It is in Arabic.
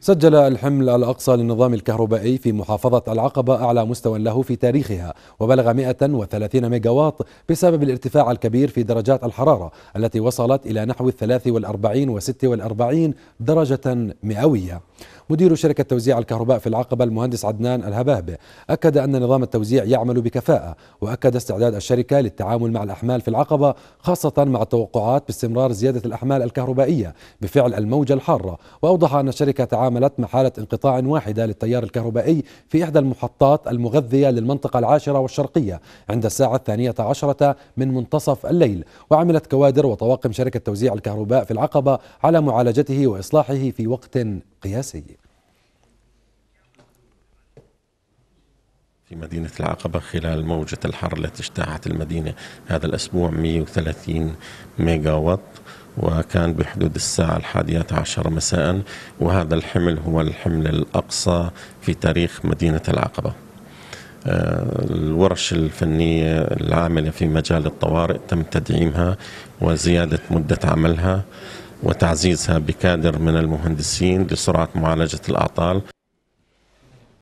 سجل الحمل الأقصى للنظام الكهربائي في محافظة العقبة أعلى مستوى له في تاريخها وبلغ 130 ميجاوات بسبب الارتفاع الكبير في درجات الحرارة التي وصلت إلى نحو 43 و 46 درجة مئوية مدير شركة توزيع الكهرباء في العقبة المهندس عدنان الهبابة أكد أن نظام التوزيع يعمل بكفاءة وأكد استعداد الشركة للتعامل مع الأحمال في العقبة خاصة مع التوقعات باستمرار زيادة الأحمال الكهربائية بفعل الموجة الحارة وأوضح أن الشركة تعامل مع محالة انقطاع واحدة للتيار الكهربائي في إحدى المحطات المغذية للمنطقة العاشرة والشرقية عند الساعة الثانية عشرة من منتصف الليل وعملت كوادر وطواقم شركة توزيع الكهرباء في العقبة على معالجته وإصلاحه في وقت قياسي في مدينة العقبة خلال موجة الحر التي اجتاحت المدينة هذا الأسبوع 130 ميجا وات وكان بحدود الساعة الحادية عشر مساء وهذا الحمل هو الحمل الأقصى في تاريخ مدينة العقبة آه، الورش الفنية العاملة في مجال الطوارئ تم تدعيمها وزيادة مدة عملها وتعزيزها بكادر من المهندسين لسرعة معالجة الأعطال